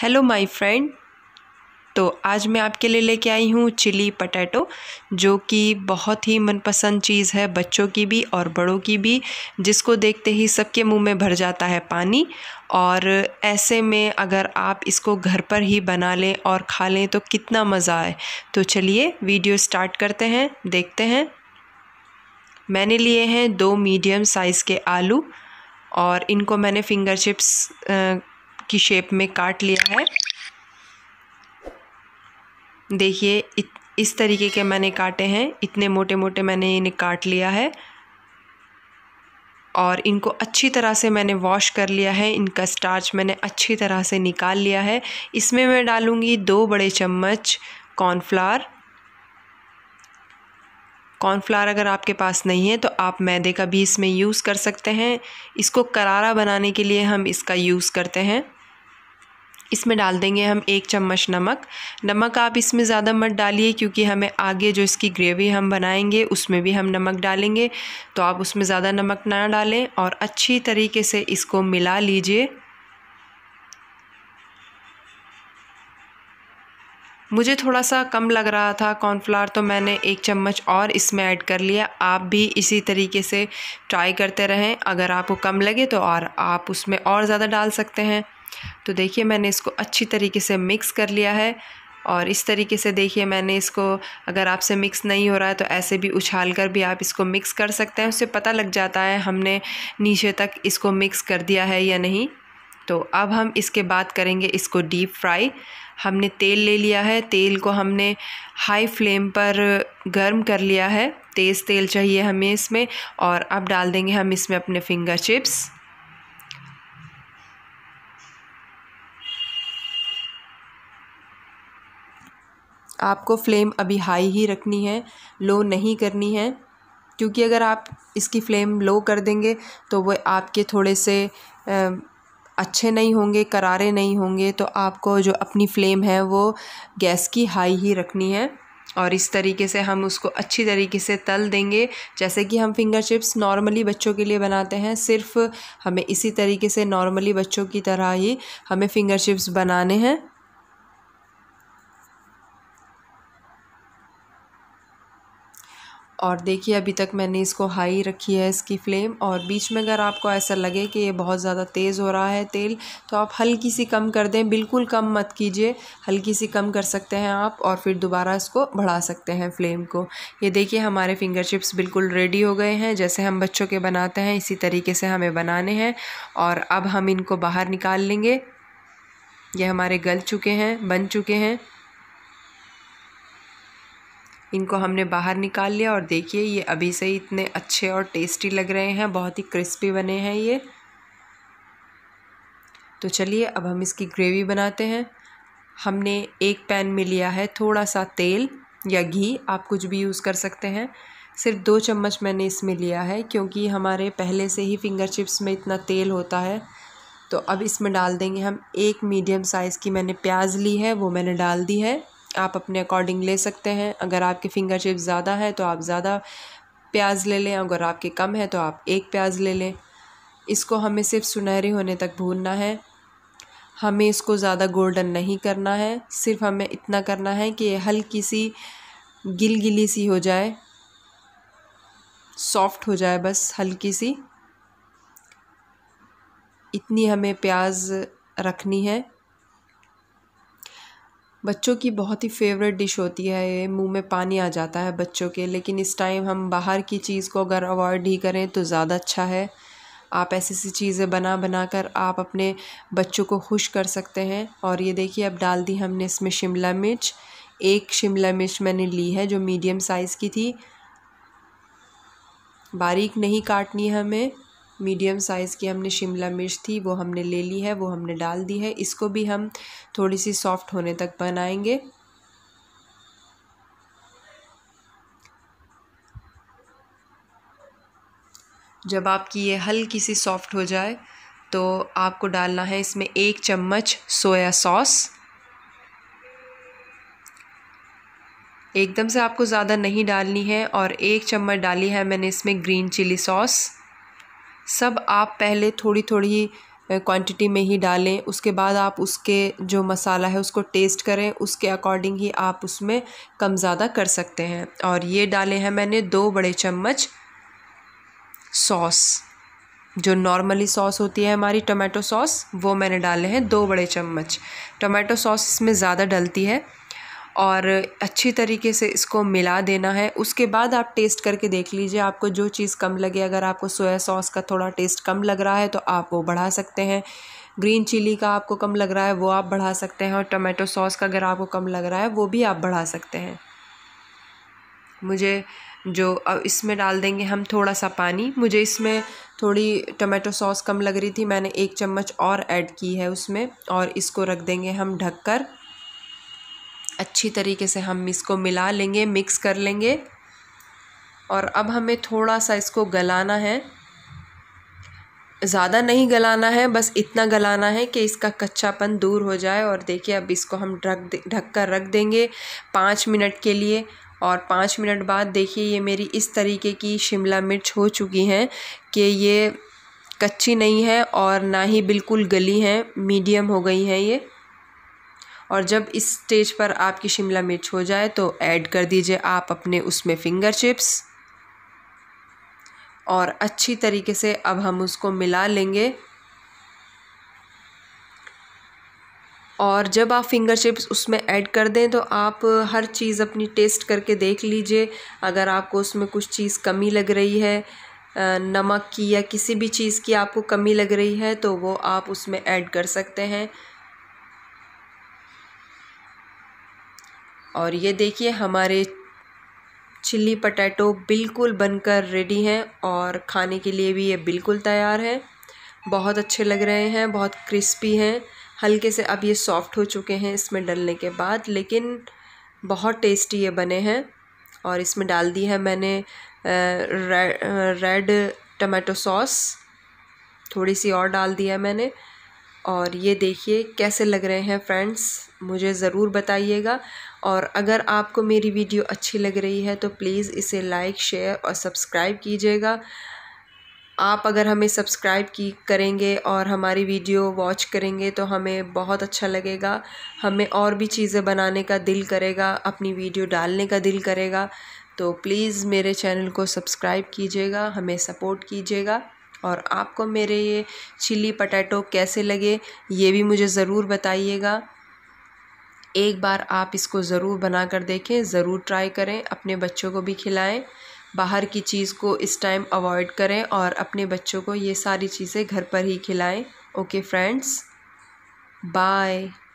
hello my friend तो आज मैं आपके लिए लेके आई हूँ चिली पटैटो जो कि बहुत ही मनपसंद चीज़ है बच्चों की भी और बड़ों की भी जिसको देखते ही सबके मुंह में भर जाता है पानी और ऐसे में अगर आप इसको घर पर ही बना लें और खा लें तो कितना मज़ा आए तो चलिए वीडियो स्टार्ट करते हैं देखते हैं मैंने लिए हैं दो मीडियम साइज़ के आलू और इनको मैंने फिंगर चिप्स की शेप में काट लिया है देखिए इस तरीके के मैंने काटे हैं इतने मोटे मोटे मैंने इन्हें काट लिया है और इनको अच्छी तरह से मैंने वॉश कर लिया है इनका स्टार्च मैंने अच्छी तरह से निकाल लिया है इसमें मैं डालूँगी दो बड़े चम्मच कॉर्नफ्लावर कॉर्नफ्लावर अगर आपके पास नहीं है तो आप मैदे का भी इसमें यूज़ कर सकते हैं इसको करारा बनाने के लिए हम इसका यूज़ करते हैं इसमें डाल देंगे हम एक चम्मच नमक नमक आप इसमें ज़्यादा मत डालिए क्योंकि हमें आगे जो इसकी ग्रेवी हम बनाएंगे उसमें भी हम नमक डालेंगे तो आप उसमें ज़्यादा नमक ना डालें और अच्छी तरीके से इसको मिला लीजिए मुझे थोड़ा सा कम लग रहा था कॉर्नफ्लावर तो मैंने एक चम्मच और इसमें ऐड कर लिया आप भी इसी तरीके से ट्राई करते रहें अगर आपको कम लगे तो और आप उसमें और ज़्यादा डाल सकते हैं तो देखिए मैंने इसको अच्छी तरीके से मिक्स कर लिया है और इस तरीके से देखिए मैंने इसको अगर आपसे मिक्स नहीं हो रहा है तो ऐसे भी उछाल कर भी आप इसको मिक्स कर सकते हैं उससे पता लग जाता है हमने नीचे तक इसको मिक्स कर दिया है या नहीं तो अब हम इसके बाद करेंगे इसको डीप फ्राई हमने तेल ले लिया है तेल को हमने हाई फ्लेम पर गर्म कर लिया है तेज़ तेल चाहिए हमें इसमें और अब डाल देंगे हम इसमें अपने फिंगर चिप्स आपको फ्लेम अभी हाई ही रखनी है लो नहीं करनी है क्योंकि अगर आप इसकी फ्लेम लो कर देंगे तो वह आपके थोड़े से आ, अच्छे नहीं होंगे करारे नहीं होंगे तो आपको जो अपनी फ्लेम है वो गैस की हाई ही रखनी है और इस तरीके से हम उसको अच्छी तरीके से तल देंगे जैसे कि हम फिंगर चिप्स नॉर्मली बच्चों के लिए बनाते हैं सिर्फ हमें इसी तरीके से नॉर्मली बच्चों की तरह ही हमें फिंगर चिप्स बनाने हैं और देखिए अभी तक मैंने इसको हाई रखी है इसकी फ्लेम और बीच में अगर आपको ऐसा लगे कि ये बहुत ज़्यादा तेज़ हो रहा है तेल तो आप हल्की सी कम कर दें बिल्कुल कम मत कीजिए हल्की सी कम कर सकते हैं आप और फिर दोबारा इसको बढ़ा सकते हैं फ्लेम को ये देखिए हमारे फिंगर चिप्स बिल्कुल रेडी हो गए हैं जैसे हम बच्चों के बनाते हैं इसी तरीके से हमें बनाने हैं और अब हम इनको बाहर निकाल लेंगे ये हमारे गल चुके हैं बन चुके हैं इनको हमने बाहर निकाल लिया और देखिए ये अभी से ही इतने अच्छे और टेस्टी लग रहे हैं बहुत ही क्रिस्पी बने हैं ये तो चलिए अब हम इसकी ग्रेवी बनाते हैं हमने एक पैन में लिया है थोड़ा सा तेल या घी आप कुछ भी यूज़ कर सकते हैं सिर्फ दो चम्मच मैंने इसमें लिया है क्योंकि हमारे पहले से ही फिंगर चिप्स में इतना तेल होता है तो अब इसमें डाल देंगे हम एक मीडियम साइज़ की मैंने प्याज ली है वो मैंने डाल दी है आप अपने अकॉर्डिंग ले सकते हैं अगर आपके फिंगर चिप्स ज़्यादा है तो आप ज़्यादा प्याज ले लें अगर आपके कम है तो आप एक प्याज ले लें इसको हमें सिर्फ सुनहरे होने तक भूनना है हमें इसको ज़्यादा गोल्डन नहीं करना है सिर्फ हमें इतना करना है कि हल्की सी गिल गिली सी हो जाए सॉफ्ट हो जाए बस हल्की सी इतनी हमें प्याज रखनी है बच्चों की बहुत ही फेवरेट डिश होती है ये मुंह में पानी आ जाता है बच्चों के लेकिन इस टाइम हम बाहर की चीज़ को अगर अवॉइड ही करें तो ज़्यादा अच्छा है आप ऐसी ऐसी चीज़ें बना बना कर आप अपने बच्चों को खुश कर सकते हैं और ये देखिए अब डाल दी हमने इसमें शिमला मिर्च एक शिमला मिर्च मैंने ली है जो मीडियम साइज़ की थी बारीक नहीं काटनी है हमें मीडियम साइज़ की हमने शिमला मिर्च थी वो हमने ले ली है वो हमने डाल दी है इसको भी हम थोड़ी सी सॉफ्ट होने तक बनाएंगे जब आपकी ये हल्की सी सॉफ्ट हो जाए तो आपको डालना है इसमें एक चम्मच सोया सॉस एकदम से आपको ज़्यादा नहीं डालनी है और एक चम्मच डाली है मैंने इसमें ग्रीन चिली सॉस सब आप पहले थोड़ी थोड़ी क्वांटिटी में ही डालें उसके बाद आप उसके जो मसाला है उसको टेस्ट करें उसके अकॉर्डिंग ही आप उसमें कम ज़्यादा कर सकते हैं और ये डाले हैं मैंने दो बड़े चम्मच सॉस जो नॉर्मली सॉस होती है हमारी टोमेटो सॉस वो मैंने डाले हैं दो बड़े चम्मच टोमेटो सॉस इसमें ज़्यादा डलती है और अच्छी तरीके से इसको मिला देना है उसके बाद आप टेस्ट करके देख लीजिए आपको जो चीज़ कम लगे अगर आपको सोया सॉस का थोड़ा टेस्ट कम लग रहा है तो आप वो बढ़ा सकते हैं ग्रीन चिली का आपको कम लग रहा है वो आप बढ़ा सकते हैं और टमाटो सॉस का अगर आपको कम लग रहा है वो भी आप बढ़ा सकते हैं मुझे जो अब इसमें डाल देंगे हम थोड़ा सा पानी मुझे इसमें थोड़ी टमाटो सॉस कम लग रही थी मैंने एक चम्मच और ऐड की है उसमें और इसको रख देंगे हम ढककर अच्छी तरीके से हम इसको मिला लेंगे मिक्स कर लेंगे और अब हमें थोड़ा सा इसको गलाना है ज़्यादा नहीं गलाना है बस इतना गलाना है कि इसका कच्चापन दूर हो जाए और देखिए अब इसको हम ढक ढक कर रख देंगे पाँच मिनट के लिए और पाँच मिनट बाद देखिए ये मेरी इस तरीके की शिमला मिर्च हो चुकी हैं कि ये कच्ची नहीं है और ना ही बिल्कुल गली हैं मीडियम हो गई हैं ये और जब इस स्टेज पर आपकी शिमला मिर्च हो जाए तो ऐड कर दीजिए आप अपने उसमें फिंगर चिप्स और अच्छी तरीके से अब हम उसको मिला लेंगे और जब आप फिंगर चिप्स उसमें ऐड कर दें तो आप हर चीज़ अपनी टेस्ट करके देख लीजिए अगर आपको उसमें कुछ चीज़ कमी लग रही है नमक की या किसी भी चीज़ की आपको कमी लग रही है तो वो आप उसमें ऐड कर सकते हैं और ये देखिए हमारे चिल्ली पटैटो बिल्कुल बनकर रेडी हैं और खाने के लिए भी ये बिल्कुल तैयार हैं बहुत अच्छे लग रहे हैं बहुत क्रिस्पी हैं हल्के से अब ये सॉफ्ट हो चुके हैं इसमें डलने के बाद लेकिन बहुत टेस्टी ये बने हैं और इसमें डाल दी है मैंने रेड टमाटो सॉस थोड़ी सी और डाल दिया मैंने और ये देखिए कैसे लग रहे हैं फ्रेंड्स मुझे ज़रूर बताइएगा और अगर आपको मेरी वीडियो अच्छी लग रही है तो प्लीज़ इसे लाइक शेयर और सब्सक्राइब कीजिएगा आप अगर हमें सब्सक्राइब की करेंगे और हमारी वीडियो वॉच करेंगे तो हमें बहुत अच्छा लगेगा हमें और भी चीज़ें बनाने का दिल करेगा अपनी वीडियो डालने का दिल करेगा तो प्लीज़ मेरे चैनल को सब्सक्राइब कीजिएगा हमें सपोर्ट कीजिएगा और आपको मेरे ये चिली पटैटो कैसे लगे ये भी मुझे ज़रूर बताइएगा एक बार आप इसको ज़रूर बना कर देखें ज़रूर ट्राई करें अपने बच्चों को भी खिलाएं बाहर की चीज़ को इस टाइम अवॉइड करें और अपने बच्चों को ये सारी चीज़ें घर पर ही खिलाएं ओके फ्रेंड्स बाय